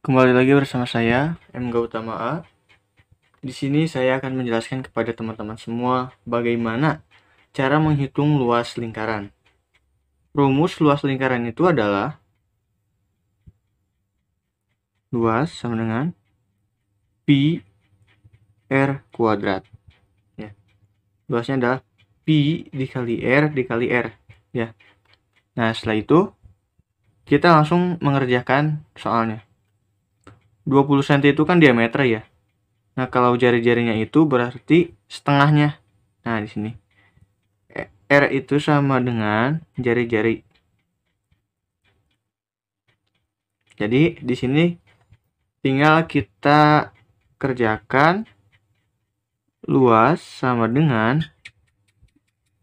Kembali lagi bersama saya, m gautama A. Di sini saya akan menjelaskan kepada teman-teman semua bagaimana cara menghitung luas lingkaran. Rumus luas lingkaran itu adalah luas sama dengan pi r kuadrat. Ya. Luasnya adalah pi dikali r dikali r. Ya. Nah, setelah itu kita langsung mengerjakan soalnya. 20 cm itu kan diameter ya. Nah, kalau jari-jarinya itu berarti setengahnya. Nah, di sini. E, R itu sama dengan jari-jari. Jadi, di sini tinggal kita kerjakan luas sama dengan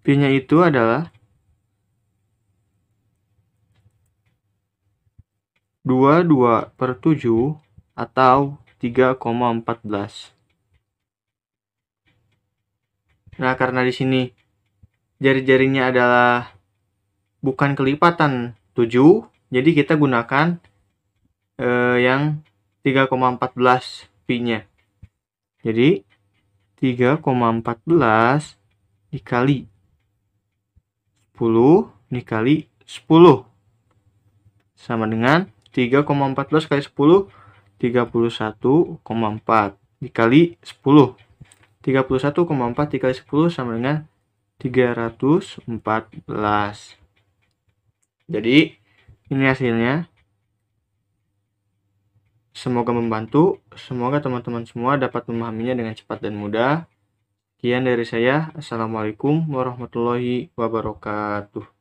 P-nya itu adalah 22 per 7 atau 3,14. Nah, karena di sini jari-jarinya adalah bukan kelipatan 7, jadi kita gunakan eh, yang 3,14 pi-nya. Jadi 3,14 dikali 10 dikali 10 sama dengan 3,14 kali 10 31,4 dikali 10. 31,4 dikali 10 sama dengan 314. Jadi ini hasilnya. Semoga membantu, semoga teman-teman semua dapat memahaminya dengan cepat dan mudah. Sekian dari saya. Assalamualaikum warahmatullahi wabarakatuh.